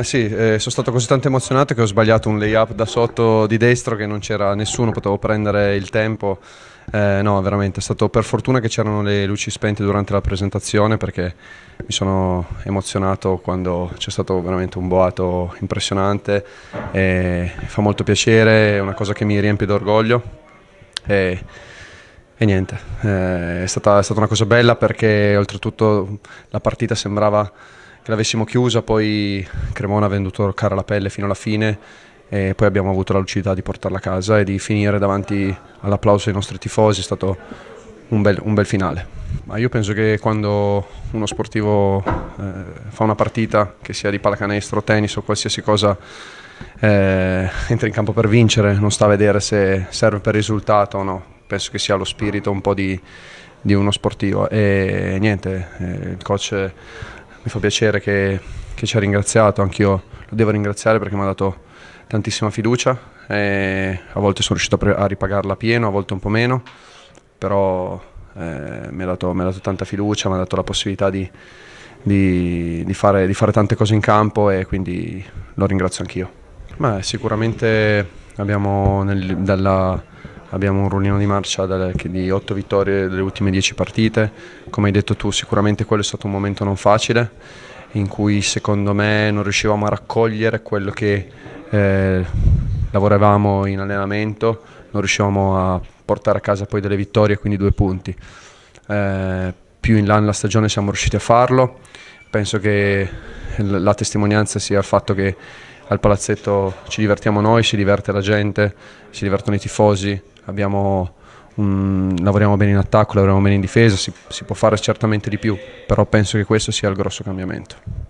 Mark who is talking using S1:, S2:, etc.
S1: Eh sì, eh, sono stato così tanto emozionato che ho sbagliato un layup da sotto di destro che non c'era nessuno, potevo prendere il tempo. Eh, no, veramente, è stato per fortuna che c'erano le luci spente durante la presentazione perché mi sono emozionato quando c'è stato veramente un boato impressionante. E fa molto piacere, è una cosa che mi riempie d'orgoglio. E, e niente, eh, è stata, è stata una cosa bella perché oltretutto la partita sembrava che l'avessimo chiusa, poi Cremona ha venduto cara la pelle fino alla fine e poi abbiamo avuto la lucidità di portarla a casa e di finire davanti all'applauso dei nostri tifosi, è stato un bel, un bel finale. Ma io penso che quando uno sportivo eh, fa una partita, che sia di pallacanestro, tennis o qualsiasi cosa, eh, entra in campo per vincere, non sta a vedere se serve per risultato o no. Penso che sia lo spirito un po' di, di uno sportivo. E niente, eh, il coach mi fa piacere che, che ci ha ringraziato, anch'io lo devo ringraziare perché mi ha dato tantissima fiducia, a volte sono riuscito a, a ripagarla pieno, a volte un po' meno, però eh, mi, ha dato, mi, ha dato, tanta fiducia, mi ha dato la possibilità di, di, di, fare, di fare tante cose in campo e quindi lo ringrazio anch'io. Ma sicuramente abbiamo nel, dalla, abbiamo un rullino di marcia di 8 vittorie delle ultime 10 partite, come hai detto tu sicuramente quello è stato un momento non facile in cui secondo me non riuscivamo a raccogliere quello che eh, lavoravamo in allenamento, non riuscivamo a portare a casa poi delle vittorie, quindi due punti. Eh, più in là nella stagione siamo riusciti a farlo, penso che la testimonianza sia il fatto che al palazzetto ci divertiamo noi, si diverte la gente, si divertono i tifosi, un, lavoriamo bene in attacco, lavoriamo bene in difesa, si, si può fare certamente di più, però penso che questo sia il grosso cambiamento.